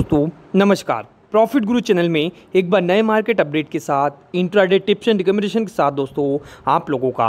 दोस्तों नमस्कार प्रॉफिट गुरु चैनल में एक बार नए मार्केट अपडेट के साथ इंट्राडे टिप्स एंड रिकमेंडेशन के साथ दोस्तों आप लोगों का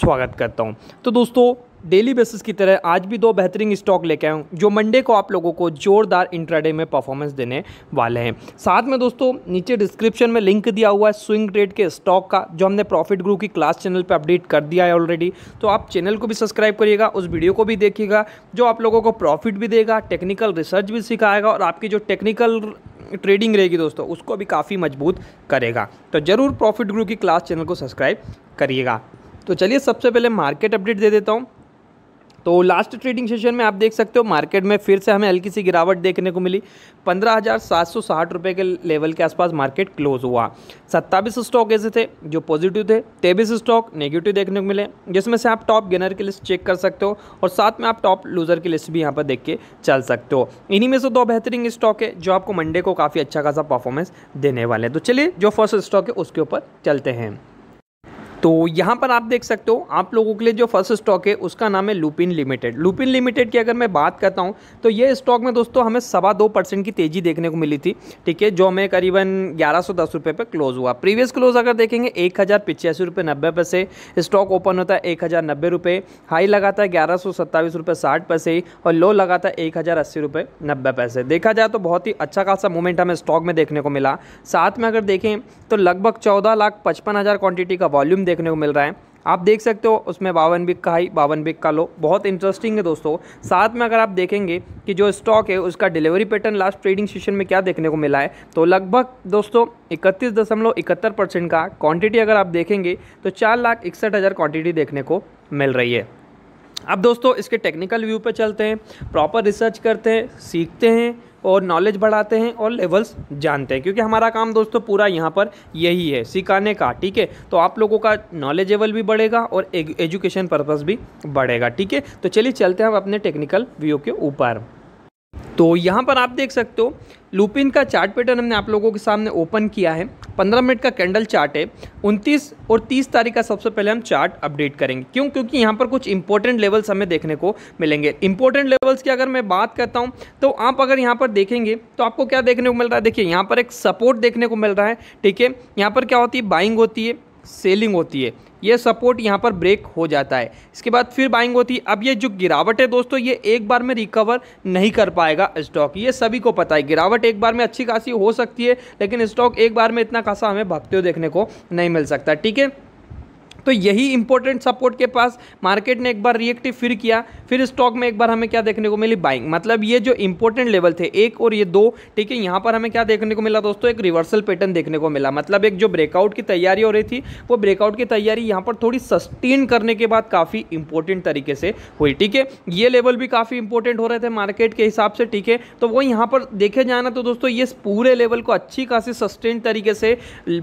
स्वागत करता हूं तो दोस्तों डेली बेसिस की तरह आज भी दो बेहतरीन स्टॉक लेके आया हूँ जो मंडे को आप लोगों को जोरदार इंट्राडे में परफॉर्मेंस देने वाले हैं साथ में दोस्तों नीचे डिस्क्रिप्शन में लिंक दिया हुआ है स्विंग ट्रेड के स्टॉक का जो हमने प्रॉफिट ग्रू की क्लास चैनल पर अपडेट कर दिया है ऑलरेडी तो आप चैनल को भी सब्सक्राइब करिएगा उस वीडियो को भी देखिएगा जो आप लोगों को प्रॉफिट भी देगा टेक्निकल रिसर्च भी सिखाएगा और आपकी जो टेक्निकल ट्रेडिंग रहेगी दोस्तों उसको भी काफ़ी मजबूत करेगा तो ज़रूर प्रॉफिट ग्रू की क्लास चैनल को सब्सक्राइब करिएगा तो चलिए सबसे पहले मार्केट अपडेट दे देता हूँ तो लास्ट ट्रेडिंग सेशन में आप देख सकते हो मार्केट में फिर से हमें हल्की सी गिरावट देखने को मिली पंद्रह हज़ार सात सौ साठ रुपये के लेवल के आसपास मार्केट क्लोज हुआ सत्ताईस स्टॉक ऐसे थे जो पॉजिटिव थे तेईस स्टॉक नेगेटिव देखने को मिले जिसमें से आप टॉप गेनर की लिस्ट चेक कर सकते हो और साथ में आप टॉप लूज़र की लिस्ट भी यहाँ पर देख के चल सकते हो इन्हीं में से दो बेहतरीन स्टॉक है जो आपको मंडे को काफ़ी अच्छा खासा परफॉर्मेंस देने वाले हैं तो चलिए जो फर्स्ट स्टॉक है उसके ऊपर चलते हैं तो यहाँ पर आप देख सकते हो आप लोगों के लिए जो फर्स्ट स्टॉक है उसका नाम है लुपिन लिमिटेड लुपिन लिमिटेड की अगर मैं बात करता हूँ तो ये स्टॉक में दोस्तों हमें सवा दो परसेंट की तेज़ी देखने को मिली थी ठीक है जो हमें करीबन ग्यारह सौ दस रुपये पर क्लोज़ हुआ प्रीवियस क्लोज अगर देखेंगे एक हज़ार पिचासी रुपये नब्बे पैसे स्टॉक ओपन होता है एक हज़ार नब्बे रुपये हाई लगाता है ग्यारह सौ सत्ताईस रुपये साठ पैसे और लो लगाता है एक हज़ार अस्सी रुपये नब्बे पैसे देखा जाए तो बहुत ही अच्छा खासा मूवमेंट हमें स्टॉक में देखने को मिला साथ में अगर देखें तो लगभग चौदह लाख पचपन हज़ार क्वान्टिटी का वॉल्यूम देखने को मिल रहा है आप देख सकते हो उसमें बावन बिक का हाई बावन बिक का लो बहुत इंटरेस्टिंग है दोस्तों साथ में अगर आप देखेंगे कि जो स्टॉक है उसका delivery pattern last trading session में क्या देखने को मिला है तो लगभग दोस्तों इकतीस दशमलव इकहत्तर परसेंट का क्वांटिटी अगर आप देखेंगे तो चार लाख इकसठ हज़ार क्वांटिटी देखने को मिल रही है अब दोस्तों इसके टेक्निकल व्यू पर चलते हैं प्रॉपर रिसर्च करते हैं सीखते हैं और नॉलेज बढ़ाते हैं और लेवल्स जानते हैं क्योंकि हमारा काम दोस्तों पूरा यहाँ पर यही है सिखाने का ठीक है तो आप लोगों का नॉलेज लेवल भी बढ़ेगा और एजुकेशन पर्पज़ भी बढ़ेगा ठीक है तो चलिए चलते हैं हम अपने टेक्निकल व्यू के ऊपर तो यहाँ पर आप देख सकते हो लुपिन का चार्ट पैटर्न हमने आप लोगों के सामने ओपन किया है 15 मिनट का कैंडल चार्ट है 29 और 30 तारीख का सबसे पहले हम चार्ट अपडेट करेंगे क्यों क्योंकि यहाँ पर कुछ इंपॉर्टेंट लेवल्स हमें देखने को मिलेंगे इंपॉर्टेंट लेवल्स की अगर मैं बात करता हूँ तो आप अगर यहाँ पर देखेंगे तो आपको क्या देखने को मिल रहा है देखिए यहाँ पर एक सपोर्ट देखने को मिल रहा है ठीक है यहाँ पर क्या होती है बाइंग होती है सेलिंग होती है ये सपोर्ट यहाँ पर ब्रेक हो जाता है इसके बाद फिर बाइंग होती है अब ये जो गिरावट है दोस्तों ये एक बार में रिकवर नहीं कर पाएगा स्टॉक ये सभी को पता है गिरावट एक बार में अच्छी खासी हो सकती है लेकिन स्टॉक एक बार में इतना खासा हमें भागते हुए देखने को नहीं मिल सकता ठीक है तो यही इंपॉर्टेंट सपोर्ट के पास मार्केट ने एक बार रिएक्टिव फिर किया फिर स्टॉक में एक बार हमें क्या देखने को मिली बाइंग मतलब ये जो इंपॉर्टेंट लेवल थे एक और ये दो ठीक है यहाँ पर हमें क्या देखने को मिला दोस्तों एक रिवर्सल पैटर्न देखने को मिला मतलब एक जो ब्रेकआउट की तैयारी हो रही थी वो ब्रेकआउट की तैयारी यहाँ पर थोड़ी सस्टेन करने के बाद काफ़ी इंपॉर्टेंट तरीके से हुई ठीक है ये लेवल भी काफ़ी इंपॉर्टेंट हो रहे थे मार्केट के हिसाब से ठीक है तो वो यहाँ पर देखे जाना तो दोस्तों ये पूरे लेवल को अच्छी खासी सस्टेन तरीके से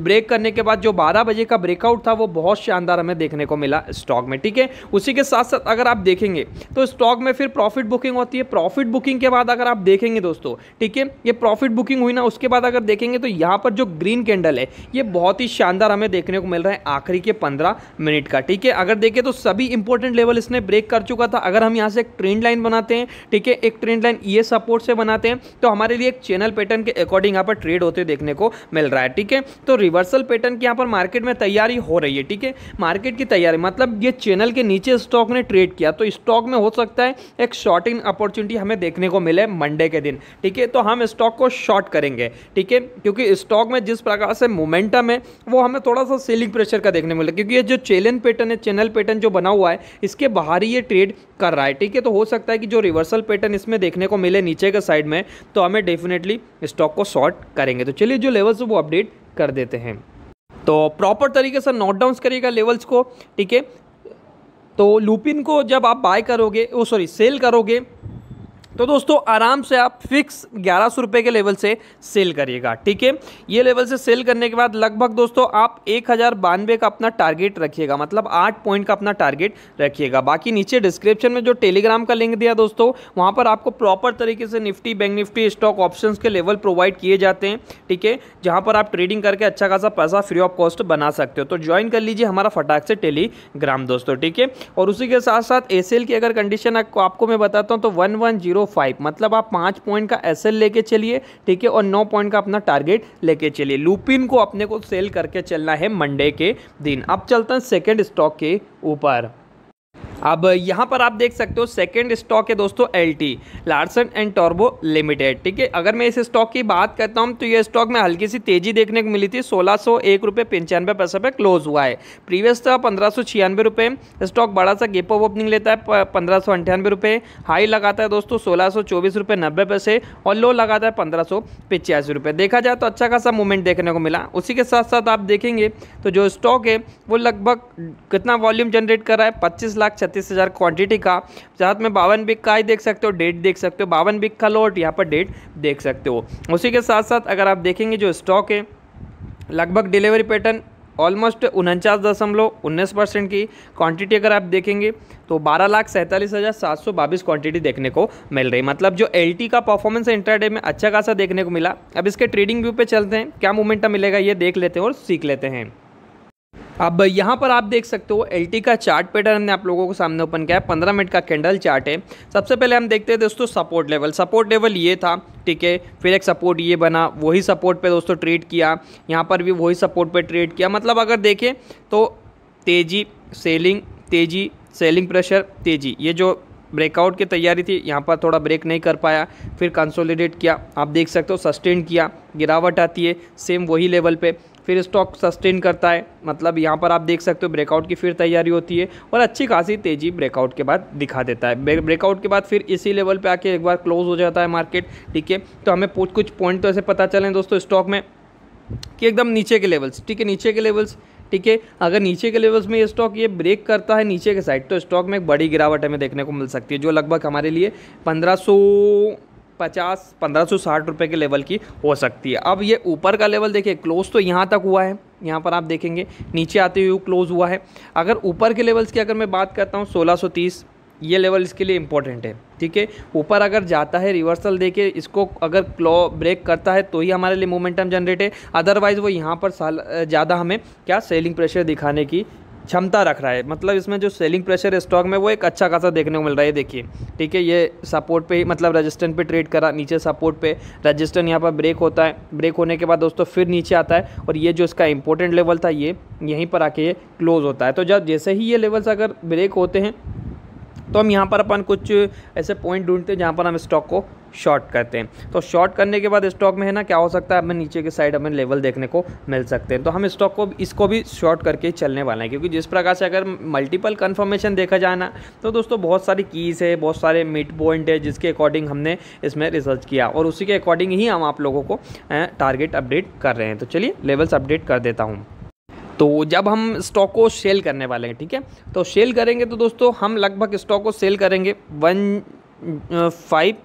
ब्रेक करने के बाद जो बारह बजे का ब्रेकआउट था वो बहुत शानदार शानदार हमें देखने को मिला स्टॉक में ठीक है उसी के साथ साथ अगर आप देखेंगे तो स्टॉक में फिर प्रॉफिट बुकिंग होती है प्रॉफिट बुकिंग के बाद अगर आप देखेंगे दोस्तों ठीक है ये प्रॉफिट बुकिंग हुई ना उसके बाद अगर देखेंगे तो यहाँ पर जो ग्रीन कैंडल है ये बहुत ही शानदार हमें देखने को मिल रहा है आखिरी के पंद्रह मिनट का ठीक है अगर देखें तो सभी इंपॉर्टेंट लेवल इसने ब्रेक कर चुका था अगर हम यहाँ से एक ट्रेंड लाइन बनाते हैं ठीक है एक ट्रेंड लाइन ये सपोर्ट से बनाते हैं तो हमारे लिए एक चैनल पैटर्न के अकॉर्डिंग यहाँ पर ट्रेड होते देखने को मिल रहा है ठीक है तो रिवर्सल पैटर्न की यहाँ पर मार्केट में तैयारी हो रही है ठीक है मार्केट की तैयारी मतलब ये चैनल के नीचे स्टॉक ने ट्रेड किया तो स्टॉक में हो सकता है एक शॉर्टिंग अपॉर्चुनिटी हमें देखने को मिले मंडे के दिन ठीक है तो हम स्टॉक को शॉर्ट करेंगे ठीक है क्योंकि स्टॉक में जिस प्रकार से मोमेंटम है वो हमें थोड़ा सा सेलिंग प्रेशर का देखने को मिला क्योंकि ये जो चैलेंज पैटर्न है चैनल पैटर्न जो बना हुआ है इसके बाहर ही ये ट्रेड कर रहा है ठीक है तो हो सकता है कि जो रिवर्सल पैटर्न इसमें देखने को मिले नीचे के साइड में तो हमें डेफिनेटली स्टॉक को शॉर्ट करेंगे तो चलिए जो लेवल्स है वो अपडेट कर देते हैं तो प्रॉपर तरीके से नोट डाउन करिएगा लेवल्स को ठीक है तो लुपिन को जब आप बाय करोगे ओ सॉरी सेल करोगे तो दोस्तों आराम से आप फिक्स ग्यारह सौ रुपये के लेवल से सेल करिएगा ठीक है ये लेवल से सेल करने के बाद लगभग दोस्तों आप एक हज़ार बानवे का अपना टारगेट रखिएगा मतलब आठ पॉइंट का अपना टारगेट रखिएगा बाकी नीचे डिस्क्रिप्शन में जो टेलीग्राम का लिंक दिया दोस्तों वहाँ पर आपको प्रॉपर तरीके से Nifty bank Nifty stock option के लेवल प्रोवाइड किए जाते हैं ठीक है जहाँ पर आप ट्रेडिंग करके अच्छा खासा पैसा फ्री ऑफ कॉस्ट बना सकते हो तो ज्वाइन कर लीजिए हमारा फटाक से टेलीग्राम दोस्तों ठीक है और उसी के साथ साथ ए की अगर कंडीशन आपको मैं बताता हूँ तो वन वन जीरो फाइव मतलब आप पाँच पॉइंट का एस लेके चलिए ठीक है और नौ पॉइंट का अपना टारगेट लेके चलिए लुपिन को अपने को सेल करके चलना है मंडे के दिन अब चलते हैं सेकेंड स्टॉक के ऊपर अब यहाँ पर आप देख सकते हो सेकंड स्टॉक है दोस्तों एल टी लार्सन एंड टॉर्बो लिमिटेड ठीक है अगर मैं इस स्टॉक की बात करता हूँ तो ये स्टॉक में हल्की सी तेजी देखने को मिली थी सोलह सौ एक रुपये पंचानवे पैसे पर क्लोज हुआ है प्रीवियस था पंद्रह सौ छियानवे रुपये स्टॉक बड़ा सा गेप ऑफ ओपनिंग लेता है पंद्रह सौ अंठानवे रुपये हाई लगाता है दोस्तों सोलह सौ चौबीस रुपये नब्बे पैसे और लो लगाता है पंद्रह सौ पिचासी रुपये देखा जाए तो अच्छा खासा मूवमेंट देखने को मिला उसी के साथ साथ आप देखेंगे तो जो स्टॉक है वो लगभग कितना वॉल्यूम जनरेट कर रहा है पच्चीस लाख लाख छत्तीस हज़ार क्वान्टिटी का साथ में बावन बिक का ही देख सकते हो डेट देख सकते हो बावन बिक का लोट यहाँ पर डेट देख सकते हो उसी के साथ साथ अगर आप देखेंगे जो स्टॉक है लगभग डिलीवरी पैटर्न ऑलमोस्ट उनचास दशमलव उन्नीस परसेंट की क्वांटिटी अगर आप देखेंगे तो बारह लाख सैंतालीस हज़ार सात सौ बाईस क्वान्टिटी देखने को मिल रही मतलब जो एल का परफॉर्मेंस इंटरडे में अच्छा खासा देखने को मिला अब इसके ट्रेडिंग व्यू पे चलते हैं क्या मोमेंटम मिलेगा ये देख लेते हैं और सीख लेते हैं अब यहाँ पर आप देख सकते हो एल का चार्ट पैटर्न हमने आप लोगों को सामने ओपन किया है पंद्रह मिनट का कैंडल चार्ट है सबसे पहले हम देखते हैं दोस्तों सपोर्ट लेवल सपोर्ट लेवल ये था ठीक है फिर एक सपोर्ट ये बना वही सपोर्ट पे दोस्तों ट्रेड किया यहाँ पर भी वही सपोर्ट पे ट्रेड किया मतलब अगर देखें तो तेज़ी सेलिंग तेज़ी सेलिंग प्रेशर तेज़ी ये जो ब्रेकआउट की तैयारी थी यहाँ पर थोड़ा ब्रेक नहीं कर पाया फिर कंसोलिडेट किया आप देख सकते हो सस्टेन किया गिरावट आती है सेम वही लेवल पे फिर स्टॉक सस्टेन करता है मतलब यहाँ पर आप देख सकते हो ब्रेकआउट की फिर तैयारी होती है और अच्छी खासी तेज़ी ब्रेकआउट के बाद दिखा देता है ब्रेकआउट के बाद फिर इसी लेवल पर आके एक बार क्लोज हो जाता है मार्केट ठीक है तो हमें कुछ पॉइंट तो ऐसे पता चले दोस्तों स्टॉक में कि एकदम नीचे के लेवल्स ठीक है नीचे के लेवल्स ठीक है अगर नीचे के लेवल्स में ये स्टॉक ये ब्रेक करता है नीचे के साइड तो स्टॉक में एक बड़ी गिरावट हमें देखने को मिल सकती है जो लगभग हमारे लिए पंद्रह पचास पंद्रह सौ साठ रुपये के लेवल की हो सकती है अब ये ऊपर का लेवल देखिए क्लोज तो यहाँ तक हुआ है यहाँ पर आप देखेंगे नीचे आते हुए क्लोज हुआ है अगर ऊपर के लेवल्स की अगर मैं बात करता हूँ सोलह सौ तीस ये लेवल इसके लिए इंपॉर्टेंट है ठीक है ऊपर अगर जाता है रिवर्सल देके इसको अगर क्लॉ ब्रेक करता है तो ही हमारे लिए मोमेंटम जनरेट है अदरवाइज़ वो यहाँ पर साल ज़्यादा हमें क्या सेलिंग प्रेशर दिखाने की क्षमता रख रहा है मतलब इसमें जो सेलिंग प्रेशर स्टॉक में वो एक अच्छा खासा देखने को मिल रहा है देखिए ठीक है ये सपोर्ट पे ही मतलब रजिस्टेंट पे ट्रेड करा नीचे सपोर्ट पे रजिस्टेंट यहाँ पर ब्रेक होता है ब्रेक होने के बाद दोस्तों फिर नीचे आता है और ये जो इसका इंपॉर्टेंट लेवल था ये यहीं पर आके ये क्लोज होता है तो जब जैसे ही ये लेवल्स अगर ब्रेक होते हैं तो हम यहाँ पर अपन कुछ ऐसे पॉइंट ढूंढते हैं जहाँ पर हम स्टॉक को शॉर्ट करते हैं तो शॉर्ट करने के बाद स्टॉक में है ना क्या हो सकता है हमें नीचे के साइड हमें लेवल देखने को मिल सकते हैं तो हम स्टॉक को इसको भी शॉर्ट करके चलने वाले हैं क्योंकि जिस प्रकार से अगर मल्टीपल कन्फर्मेशन देखा जाए ना तो दोस्तों बहुत सारी कीज़ है बहुत सारे मिड पॉइंट है जिसके अकॉर्डिंग हमने इसमें रिसर्च किया और उसी के अकॉर्डिंग ही हम आप लोगों को टारगेट अपडेट कर रहे हैं तो चलिए लेवल्स अपडेट कर देता हूँ तो जब हम स्टॉक को सेल करने वाले हैं ठीक है तो सेल करेंगे तो दोस्तों हम लगभग स्टॉक को सेल करेंगे one five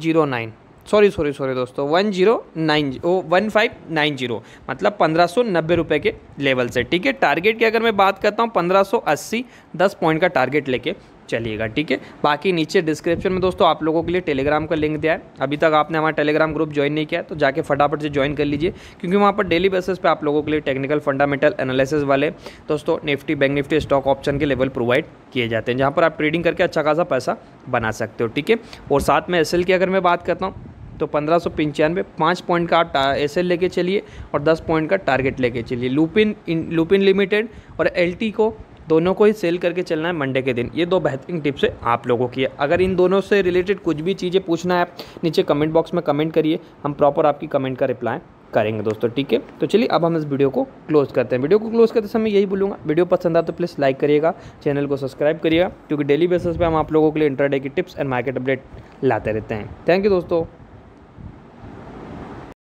zero nine sorry sorry sorry दोस्तों one zero nine O one five nine zero मतलब पंद्रह सौ नब्बे रुपये के लेवल से ठीक है टारगेट की अगर मैं बात करता हूँ पंद्रह सौ अस्सी दस पॉइंट का टारगेट लेके चलिएगा ठीक है बाकी नीचे डिस्क्रिप्शन में दोस्तों आप लोगों के लिए टेलीग्राम का लिंक दिया है अभी तक आपने हमारा टेलीग्राम ग्रुप ज्वाइन नहीं किया तो जाके फटाफट से ज्वाइन कर लीजिए क्योंकि वहाँ पर डेली बेसिस पे आप लोगों के लिए टेक्निकल फंडामेंटल एनालिसिस वाले दोस्तों Nifty bank Nifty stock option के लेवल प्रोवाइड किए जाते हैं जहाँ पर आप ट्रेडिंग करके अच्छा खासा पैसा बना सकते हो ठीक है और साथ में एस की अगर मैं बात करता हूँ तो पंद्रह सौ पंचानवे पाँच पॉइंट का आप एस एल लेके चलिए और दस पॉइंट का टारगेट लेके चलिए लुपिन लुपिन लिमिटेड और एल को दोनों को ही सेल करके चलना है मंडे के दिन ये दो बेहतरीन टिप्स है आप लोगों की है अगर इन दोनों से रिलेटेड कुछ भी चीज़ें पूछना है आप नीचे कमेंट बॉक्स में कमेंट करिए हम प्रॉपर आपकी कमेंट का रिप्लाई करेंगे दोस्तों ठीक है तो चलिए अब हम इस वीडियो को क्लोज करते हैं वीडियो को क्लोज करते समय यही बोलूँगा वीडियो पसंद आए तो प्लीज़ लाइक करिएगा चैनल को सब्सक्राइब करिएगा क्योंकि डेली बेसिस पे हम आप लोगों के लिए इंटरडे की टिप्स एंड मार्केट अपडेट लाते रहते हैं थैंक यू दोस्तों